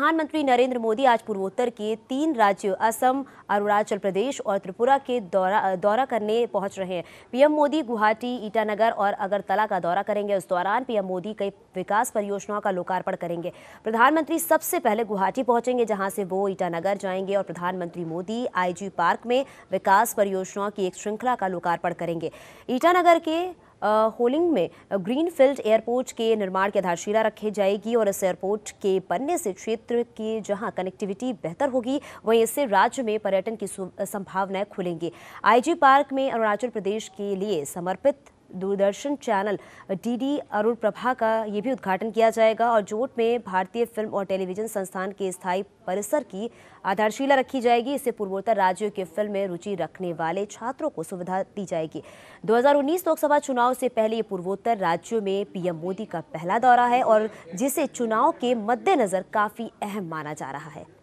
प्रधानमंत्री नरेंद्र मोदी आज पूर्वोत्तर के तीन राज्य असम अरुणाचल प्रदेश और त्रिपुरा के दौरा दौरा करने पहुंच रहे हैं पीएम मोदी गुवाहाटी ईटानगर और अगरतला का दौरा करेंगे उस दौरान पीएम मोदी कई विकास परियोजनाओं का लोकार्पण करेंगे प्रधानमंत्री सबसे पहले गुवाहाटी पहुंचेंगे जहां से वो ईटानगर जाएंगे और प्रधानमंत्री मोदी आईजी पार्क में विकास परियोजनाओं की एक श्रृंखला का लोकार्पण करेंगे ईटानगर के होलिंग में ग्रीनफील्ड एयरपोर्ट के निर्माण की आधारशिला रखी जाएगी और इस एयरपोर्ट के बनने से क्षेत्र की जहां कनेक्टिविटी बेहतर होगी वहीं इससे राज्य में पर्यटन की संभावनाएं खुलेंगी आईजी पार्क में अरुणाचल प्रदेश के लिए समर्पित दूरदर्शन चैनल डीडी अरुण प्रभा का ये भी उद्घाटन किया जाएगा और जोट में भारतीय फिल्म और टेलीविजन संस्थान के स्थायी परिसर की आधारशिला रखी जाएगी इससे पूर्वोत्तर राज्यों के फिल्म में रुचि रखने वाले छात्रों को सुविधा दी जाएगी 2019 लोकसभा चुनाव से पहले ये पूर्वोत्तर राज्यों में पीएम मोदी का पहला दौरा है और जिसे चुनाव के मद्देनजर काफी अहम माना जा रहा है